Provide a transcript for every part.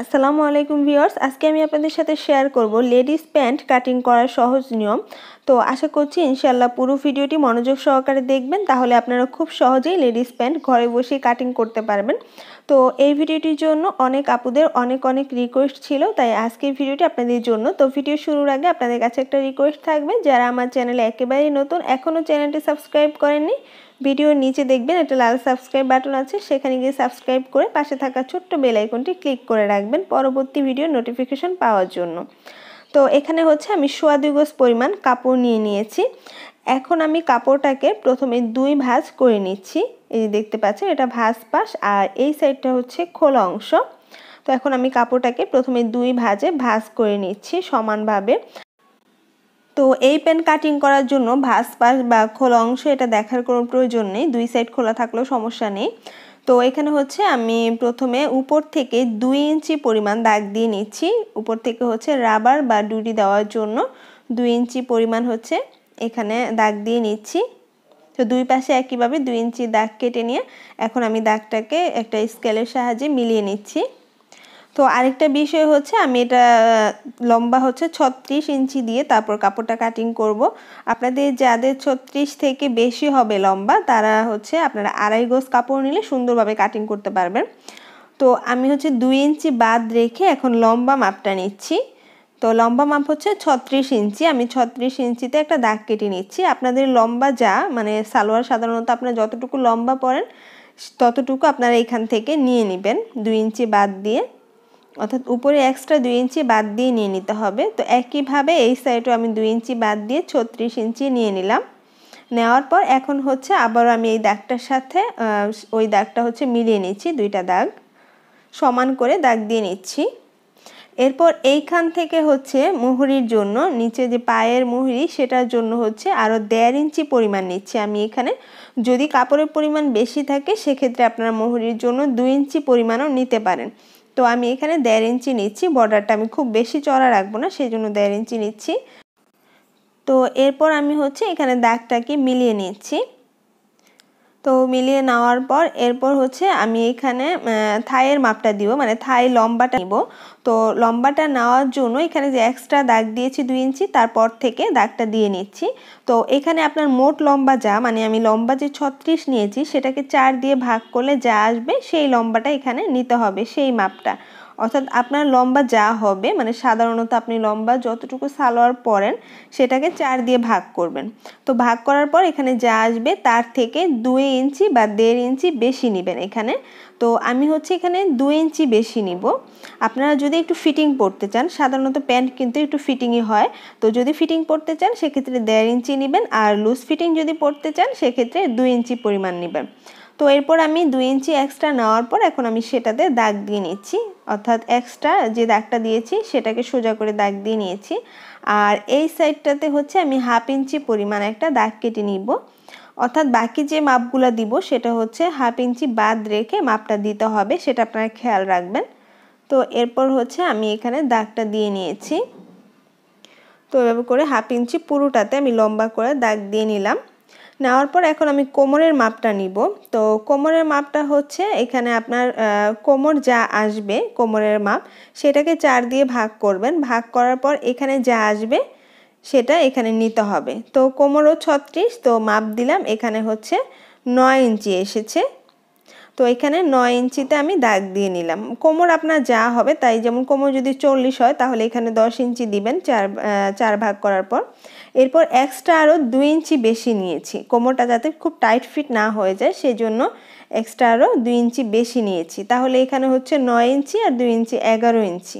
আসসালামু আলাইকুম ভিউয়ার্স আজকে আমি আপনাদের সাথে শেয়ার করব লেডিস প্যান্ট কাটিং করার সহজ নিয়ম তো আশা করছি ইনশাল্লাহ পুরো ভিডিওটি মনোযোগ সহকারে দেখবেন তাহলে আপনারা খুব সহজেই লেডিস প্যান্ট ঘরে বসে কাটিং করতে পারবেন তো এই ভিডিওটির জন্য অনেক আপুদের অনেক অনেক রিকোয়েস্ট ছিল তাই আজকের ভিডিওটি আপনাদের জন্য তো ভিডিও শুরুর আগে আপনাদের কাছে একটা রিকোয়েস্ট থাকবে যারা আমার চ্যানেলে একেবারেই নতুন এখনও চ্যানেলটি সাবস্ক্রাইব করেননি ভিডিওর নিচে দেখবেন একটা লাল সাবস্ক্রাইব বাটন আছে সেখানে গিয়ে সাবস্ক্রাইব করে পাশে থাকা ছোট্ট বেলাইকনটি ক্লিক করে রাখবেন পরবর্তী ভিডিও নোটিফিকেশন পাওয়ার জন্য তো এখানে হচ্ছে আমি সোয়া দুই গোজ পরিমাণ কাপড় নিয়ে নিয়েছি এখন আমি কাপড়টাকে প্রথমে দুই ভাঁজ করে নিচ্ছি এই যে দেখতে পাচ্ছেন এটা ভাঁজ পাশ আর এই সাইডটা হচ্ছে খোলা অংশ তো এখন আমি কাপড়টাকে প্রথমে দুই ভাঁজে ভাঁজ করে নিচ্ছি সমানভাবে তো এই পেন কাটিং করার জন্য ভাঁজ পাশ বা খোলা অংশ এটা দেখার কোনো প্রয়োজন নেই দুই সাইড খোলা থাকলেও সমস্যা নেই তো এখানে হচ্ছে আমি প্রথমে উপর থেকে দুই ইঞ্চি পরিমাণ দাগ দিয়ে নিচ্ছি উপর থেকে হচ্ছে রাবার বা ডুডি দেওয়ার জন্য দুই ইঞ্চি পরিমাণ হচ্ছে এখানে দাগ দিয়ে নিচ্ছি তো দুই পাশে একইভাবে দুই ইঞ্চি দাগ কেটে নিয়ে এখন আমি দাগটাকে একটা স্কেলের সাহায্যে মিলিয়ে নিচ্ছি তো আরেকটা বিষয় হচ্ছে আমি এটা লম্বা হচ্ছে ছত্রিশ ইঞ্চি দিয়ে তারপর কাপড়টা কাটিং করব। আপনাদের যাদের ছত্রিশ থেকে বেশি হবে লম্বা তারা হচ্ছে আপনারা আড়াই গোজ কাপড় নিলে সুন্দরভাবে কাটিং করতে পারবেন তো আমি হচ্ছে দুই ইঞ্চি বাদ রেখে এখন লম্বা মাপটা নিচ্ছি তো লম্বা মাপ হচ্ছে ছত্রিশ ইঞ্চি আমি ছত্রিশ ইঞ্চিতে একটা দাগ কেটে নিচ্ছি আপনাদের লম্বা যা মানে সালোয়ার সাধারণত আপনার যতটুকু লম্বা পড়েন ততটুকু আপনারা এখান থেকে নিয়ে নেবেন দুই ইঞ্চি বাদ দিয়ে অর্থাৎ উপরে এক্সট্রা দুই ইঞ্চি বাদ দিয়ে নিয়ে নিতে হবে তো একইভাবে এই সাইডও আমি দুই ইঞ্চি বাদ দিয়ে ছত্রিশ ইঞ্চি নিয়ে নিলাম নেওয়ার পর এখন হচ্ছে আবারও আমি এই দাগটার সাথে ওই দাগটা হচ্ছে মিলিয়ে নিচ্ছি দুইটা দাগ সমান করে দাগ দিয়ে নিচ্ছি এরপর এইখান থেকে হচ্ছে মুহুরির জন্য নিচে যে পায়ের মুহুরি সেটার জন্য হচ্ছে আরও দেড় ইঞ্চি পরিমাণ নিচ্ছে আমি এখানে যদি কাপড়ের পরিমাণ বেশি থাকে সেক্ষেত্রে আপনারা মুহুরির জন্য দুই ইঞ্চি পরিমাণও নিতে পারেন তো আমি এখানে দেড় ইঞ্চি নিচ্ছি বর্ডারটা আমি খুব বেশি চড়া রাখবো না সেই জন্য দেড় ইঞ্চি নিচ্ছি তো এরপর আমি হচ্ছে এখানে দাগটাকে মিলিয়ে নিচ্ছি তো মিলিয়ে নেওয়ার পর এরপর হচ্ছে আমি এখানে থায়ের মাপটা দিব মানে থাই লম্বাটা নিব তো লম্বাটা নেওয়ার জন্য এখানে যে এক্সট্রা দাগ দিয়েছি দুই ইঞ্চি তারপর থেকে দাগটা দিয়ে নিচ্ছি তো এখানে আপনার মোট লম্বা যা মানে আমি লম্বা যে ছত্রিশ নিয়েছি সেটাকে চার দিয়ে ভাগ করলে যা আসবে সেই লম্বাটা এখানে নিতে হবে সেই মাপটা অর্থাৎ আপনার লম্বা যা হবে মানে সাধারণত আপনি লম্বা যতটুকু সালোয়ার পরেন সেটাকে চার দিয়ে ভাগ করবেন তো ভাগ করার পর এখানে যা আসবে তার থেকে দুই ইঞ্চি বা দেড় ইঞ্চি বেশি নেবেন এখানে তো আমি হচ্ছে এখানে দুই ইঞ্চি বেশি নিব আপনারা যদি একটু ফিটিং পড়তে চান সাধারণত প্যান্ট কিন্তু একটু ফিটিংই হয় তো যদি ফিটিং পড়তে চান সেক্ষেত্রে দেড় ইঞ্চি নেবেন আর লুজ ফিটিং যদি পড়তে চান সেক্ষেত্রে দুই ইঞ্চি পরিমাণ নেবেন তো এরপর আমি দুই ইঞ্চি এক্সট্রা নেওয়ার পর এখন আমি সেটাতে দাগ দিয়ে নিচ্ছি অর্থাৎ এক্সট্রা যে দাগটা দিয়েছি সেটাকে সোজা করে দাগ দিয়ে নিয়েছি আর এই সাইডটাতে হচ্ছে আমি হাফ ইঞ্চি পরিমাণ একটা দাগ কেটে নিব অর্থাৎ বাকি যে মাপগুলো দিব সেটা হচ্ছে হাফ ইঞ্চি বাদ রেখে মাপটা দিতে হবে সেটা আপনারা খেয়াল রাখবেন তো এরপর হচ্ছে আমি এখানে দাগটা দিয়ে নিয়েছি তো এভাবে করে হাফ ইঞ্চি পুরোটাতে আমি লম্বা করে দাগ দিয়ে নিলাম নেওয়ার পর এখন আমি কোমরের মাপটা নিব তো কোমরের মাপটা হচ্ছে এখানে আপনার কোমর যা আসবে কোমরের মাপ সেটাকে চার দিয়ে ভাগ করবেন ভাগ করার পর এখানে যা আসবে সেটা এখানে নিতে হবে তো কোমরও ছত্রিশ তো মাপ দিলাম এখানে হচ্ছে নয় ইঞ্চি এসেছে তো এখানে নয় ইঞ্চিতে আমি দাগ দিয়ে নিলাম কোমর আপনার যা হবে তাই যেমন কোমর যদি চল্লিশ হয় তাহলে এখানে দশ ইঞ্চি দিবেন চার চার ভাগ করার পর এরপর এক্সট্রা আরও দুই ইঞ্চি বেশি নিয়েছি কোমরটা যাতে খুব টাইট ফিট না হয়ে যায় সেই জন্য এক্সট্রা আরও দুই ইঞ্চি বেশি নিয়েছি তাহলে এখানে হচ্ছে নয় ইঞ্চি আর দুই ইঞ্চি এগারো ইঞ্চি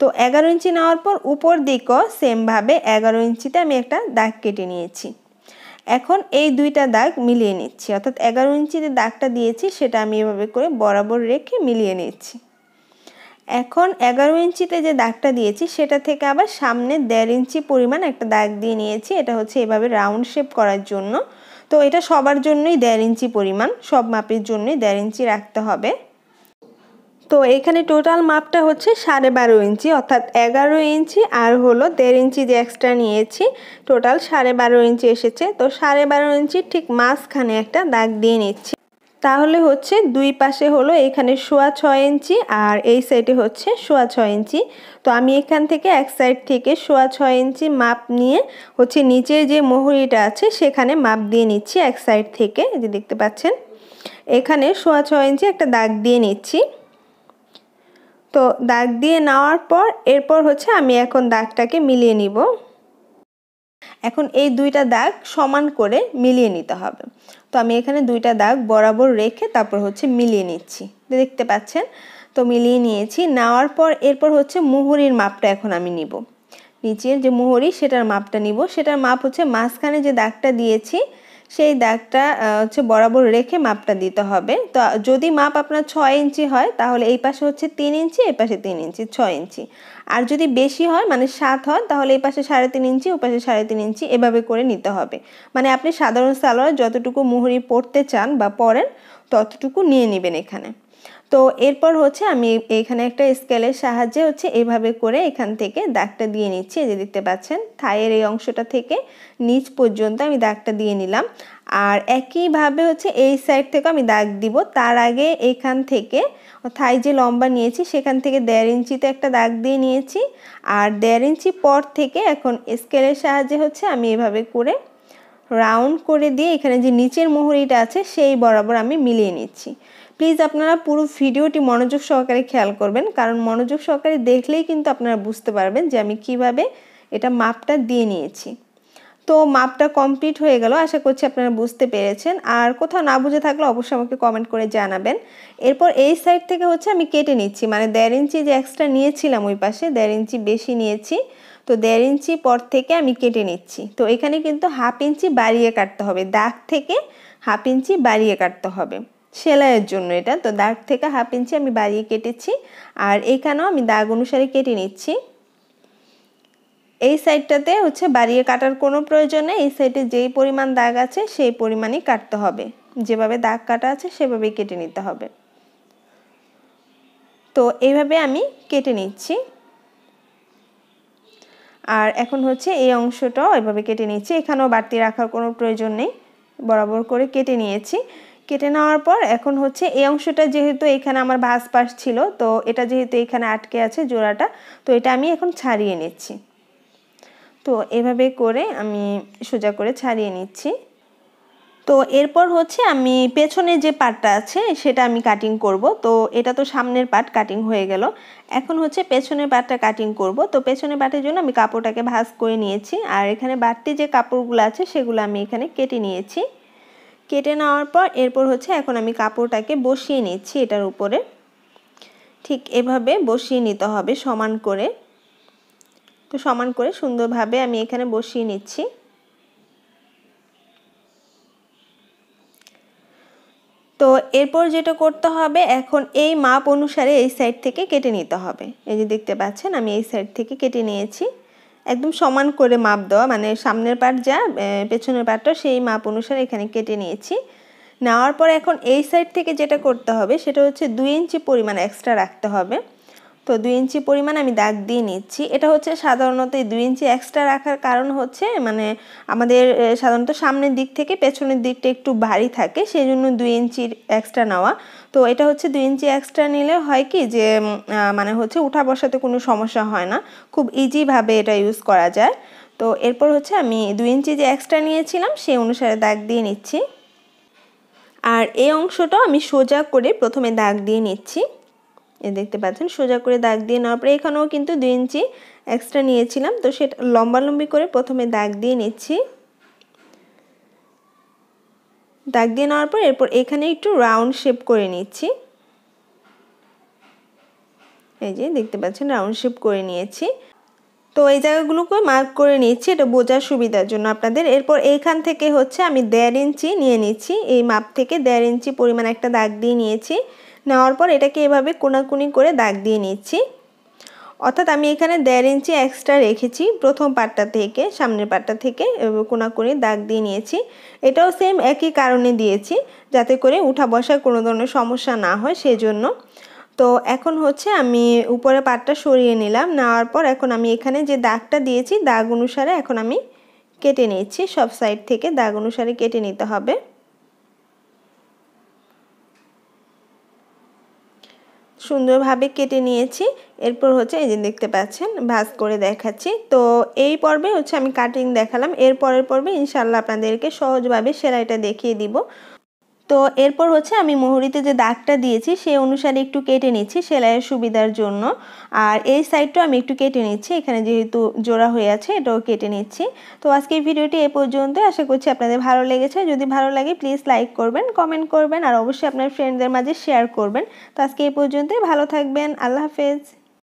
তো এগারো ইঞ্চি নেওয়ার পর উপর দিকও সেমভাবে এগারো ইঞ্চিতে আমি একটা দাগ কেটে নিয়েছি এখন এই দুইটা দাগ মিলিয়ে নিচ্ছি অর্থাৎ এগারো ইঞ্চি যে দাগটা দিয়েছি সেটা আমি এভাবে করে বরাবর রেখে মিলিয়ে নিচ্ছি এখন এগারো ইঞ্চিতে যে দাগটা দিয়েছি সেটা থেকে আবার সামনে দেড় ইঞ্চি পরিমাণ একটা দাগ দিয়ে নিয়েছি এটা হচ্ছে এভাবে রাউন্ড শেপ করার জন্য তো এটা সবার জন্যই দেড় ইঞ্চি পরিমাণ সব মাপের জন্যই দেড় ইঞ্চি রাখতে হবে তো এখানে টোটাল মাপটা হচ্ছে সাড়ে বারো ইঞ্চি অর্থাৎ এগারো ইঞ্চি আর হলো দেড় ইঞ্চি যে এক্সট্রা নিয়েছি টোটাল সাড়ে বারো ইঞ্চি এসেছে তো সাড়ে বারো ইঞ্চি ঠিক মাঝখানে একটা দাগ দিয়ে নিচ্ছি তাহলে হচ্ছে দুই পাশে হলো এখানে শোয়া ছয় ইঞ্চি আর এই সাইডে হচ্ছে শোয়া ছয় ইঞ্চি তো আমি এখান থেকে এক সাইড থেকে শোয়া ছয় ইঞ্চি মাপ নিয়ে হচ্ছে নিচের যে মোহরিটা আছে সেখানে মাপ দিয়ে নিচ্ছি এক সাইড থেকে যে দেখতে পাচ্ছেন এখানে শোয়া ছয় ইঞ্চি একটা দাগ দিয়ে নিচ্ছি তো দাগ দিয়ে নেওয়ার পর এরপর হচ্ছে আমি এখন দাগটাকে মিলিয়ে নিব এখন এই দুইটা দাগ সমান করে মিলিয়ে নিতে হবে তো আমি এখানে দুইটা দাগ বরাবর রেখে তারপর হচ্ছে মিলিয়ে নিচ্ছি দেখতে পাচ্ছেন তো মিলিয়ে নিয়েছি নেওয়ার পর এরপর হচ্ছে মুহুরির মাপটা এখন আমি নিব নিচের যে মুহুরি সেটার মাপটা নিব সেটার মাপ হচ্ছে মাঝখানে যে দাগটা দিয়েছি সেই দাগটা হচ্ছে বরাবর রেখে মাপটা দিতে হবে তো যদি মাপ আপনার ছয় ইঞ্চি হয় তাহলে এই পাশে হচ্ছে তিন ইঞ্চি এই পাশে তিন ইঞ্চি ছয় ইঞ্চি আর যদি বেশি হয় মানে সাত হয় তাহলে এই পাশে সাড়ে তিন ইঞ্চি ও পাশে সাড়ে তিন ইঞ্চি এভাবে করে নিতে হবে মানে আপনি সাধারণ সালোয়ার যতটুকু মুহুরি পড়তে চান বা পরেন ততটুকু নিয়ে নেবেন এখানে তো এরপর হচ্ছে আমি এখানে একটা স্কেলের সাহায্যে হচ্ছে এভাবে করে এখান থেকে দাগটা দিয়ে নিচ্ছি এই যে দেখতে পাচ্ছেন থায়ের এই অংশটা থেকে নিচ পর্যন্ত আমি দাগটা দিয়ে নিলাম আর একইভাবে হচ্ছে এই সাইড থেকে আমি দাগ দিব তার আগে এখান থেকে থাই যে লম্বা নিয়েছি সেখান থেকে দেড় ইঞ্চিতে একটা দাগ দিয়ে নিয়েছি আর দেড় ইঞ্চি পর থেকে এখন স্কেলের সাহায্যে হচ্ছে আমি এভাবে করে রাউন্ড করে দিয়ে এখানে যে নিচের মোহরিটা আছে সেই বরাবর আমি মিলিয়ে নিচ্ছি প্লিজ আপনারা পুরো ভিডিওটি মনোযোগ সহকারে খেয়াল করবেন কারণ মনোযোগ সহকারে দেখলেই কিন্তু আপনারা বুঝতে পারবেন যে আমি কিভাবে এটা মাপটা দিয়ে নিয়েছি তো মাপটা কমপ্লিট হয়ে গেল আশা করছি আপনারা বুঝতে পেরেছেন আর কোথাও না বুঝে থাকলে অবশ্যই আমাকে কমেন্ট করে জানাবেন এরপর এই সাইড থেকে হচ্ছে আমি কেটে নিচ্ছি মানে দেড় ইঞ্চি যে এক্সট্রা নিয়েছিলাম ওই পাশে দেড় ইঞ্চি বেশি নিয়েছি তো দেড় ইঞ্চি পর থেকে আমি কেটে নিচ্ছি তো এখানে কিন্তু হাফ ইঞ্চি বাড়িয়ে কাটতে হবে দাগ থেকে হাফ ইঞ্চি বাড়িয়ে কাটতে হবে সেলাইয়ের জন্য এটা তো দাগ থেকে হাফ ইঞ্চি আমি বাড়িয়ে কেটেছি আর এখানেও আমি দাগ অনুসারে কেটে নিচ্ছি এই সাইডটাতে হচ্ছে বাড়িয়ে কাটার কোনো প্রয়োজন নেই এই সাইডে যেই পরিমাণ দাগ আছে সেই পরিমাণই কাটতে হবে যেভাবে দাগ কাটা আছে সেভাবেই কেটে নিতে হবে তো এইভাবে আমি কেটে নিচ্ছি আর এখন হচ্ছে এই অংশটাও এভাবে কেটে নিচ্ছি এখানেও বাড়তি রাখার কোনো প্রয়োজন নেই বরাবর করে কেটে নিয়েছি কেটে নেওয়ার পর এখন হচ্ছে এই অংশটা যেহেতু এখানে আমার ভাস পাশ ছিল তো এটা যেহেতু এখানে আটকে আছে জোড়াটা তো এটা আমি এখন ছাড়িয়ে নিচ্ছি তো এভাবে করে আমি সোজা করে ছাড়িয়ে নিচ্ছি তো এরপর হচ্ছে আমি পেছনে যে পাটটা আছে সেটা আমি কাটিং করব তো এটা তো সামনের পাট কাটিং হয়ে গেল এখন হচ্ছে পেছনের পাটটা কাটিং করব তো পেছনের পাটের জন্য আমি কাপড়টাকে ভাজ করে নিয়েছি আর এখানে বাড়তি যে কাপড়গুলো আছে সেগুলো আমি এখানে কেটে নিয়েছি কেটে নেওয়ার পর এরপর হচ্ছে এখন আমি কাপড়টাকে বসিয়ে নিচ্ছি এটার উপরে ঠিক এভাবে বসিয়ে নিতে হবে সমান করে তো সমান করে সুন্দরভাবে আমি এখানে বসিয়ে নিচ্ছি তো এরপর যেটা করতে হবে এখন এই মাপ অনুসারে এই সাইড থেকে কেটে নিতে হবে এই যে দেখতে পাচ্ছেন আমি এই সাইড থেকে কেটে নিয়েছি একদম সমান করে মাপ দেওয়া মানে সামনের পাট যা পেছনের পাটটা সেই মাপ অনুসারে এখানে কেটে নিয়েছি নেওয়ার পর এখন এই সাইড থেকে যেটা করতে হবে সেটা হচ্ছে দুই ইঞ্চি পরিমাণ এক্সট্রা রাখতে হবে তো দুই ইঞ্চি পরিমাণ আমি দাগ দিয়ে নিচ্ছি এটা হচ্ছে সাধারণত এই দুই ইঞ্চি এক্সট্রা রাখার কারণ হচ্ছে মানে আমাদের সাধারণত সামনের দিক থেকে পেছনের দিকটা একটু ভারী থাকে সেই জন্য দুই ইঞ্চির এক্সট্রা নেওয়া তো এটা হচ্ছে দুই ইঞ্চি এক্সট্রা নিলে হয় কি যে মানে হচ্ছে উঠা বসাতে কোনো সমস্যা হয় না খুব ইজিভাবে এটা ইউজ করা যায় তো এরপর হচ্ছে আমি দুই ইঞ্চি যে এক্সট্রা নিয়েছিলাম সেই অনুসারে দাগ দিয়ে নিচ্ছি আর এই অংশটা আমি সোজা করে প্রথমে দাগ দিয়ে নিচ্ছি এ দেখতে পাচ্ছেন সোজা করে দাগ দিয়ে নেওয়ার পরে এখানেও কিন্তু দুই ইঞ্চি এক্সট্রা নিয়েছিলাম তো সেটা লম্বালম্বি করে প্রথমে দাগ দিয়ে নিচ্ছি দাগ দিয়ে নেওয়ার পর এরপর এখানে একটু রাউন্ড শেপ করে নিচ্ছি এই যে দেখতে পাচ্ছেন রাউন্ড শেপ করে নিয়েছি তো এই জায়গাগুলোকে মার্ক করে নিচ্ছি এটা বোঝার সুবিধার জন্য আপনাদের এরপর এইখান থেকে হচ্ছে আমি দেড় ইঞ্চি নিয়ে নিচ্ছি এই মাপ থেকে দেড় ইঞ্চি পরিমাণ একটা দাগ দিয়ে নিয়েছি নেওয়ার পর এটাকে এভাবে কোনাকুনি করে দাগ দিয়ে নিচ্ছি অর্থাৎ আমি এখানে দেড় ইঞ্চি এক্সট্রা রেখেছি প্রথম পাটটা থেকে সামনের পাটটা থেকে কোনাকুনি দাগ দিয়ে নিয়েছি এটাও সেম একই কারণে দিয়েছি যাতে করে উঠা বসার কোনো ধরনের সমস্যা না হয় সেজন্য তো এখন হচ্ছে আমি উপরে পাটটা সরিয়ে নিলাম নেওয়ার পর এখন আমি এখানে যে দাগটা দিয়েছি দাগ অনুসারে এখন আমি কেটে নিচ্ছি সব সাইড থেকে দাগ অনুসারে কেটে নিতে হবে সুন্দরভাবে কেটে নিয়েছি এরপর হচ্ছে এই যে দেখতে পাচ্ছেন ভাজ করে দেখাচ্ছি তো এই পর্বে হচ্ছে আমি কাটিং দেখালাম এরপরের পর্বে ইনশাল্লাহ আপনাদেরকে সহজভাবে সেলাইটা দেখিয়ে দিবো তো এরপর হচ্ছে আমি মুহুরিতে যে দাগটা দিয়েছি সে অনুসারে একটু কেটে নিচ্ছি সেলাইয়ের সুবিধার জন্য আর এই সাইডটা আমি একটু কেটে নিচ্ছি এখানে যেহেতু জোড়া হয়ে আছে এটাও কেটে নিচ্ছি তো আজকে এই ভিডিওটি এ পর্যন্ত আশা করছি আপনাদের ভালো লেগেছে যদি ভালো লাগে প্লিজ লাইক করবেন কমেন্ট করবেন আর অবশ্যই আপনার ফ্রেন্ডদের মাঝে শেয়ার করবেন তো আজকে এ পর্যন্তই ভালো থাকবেন আল্লাহ হাফেজ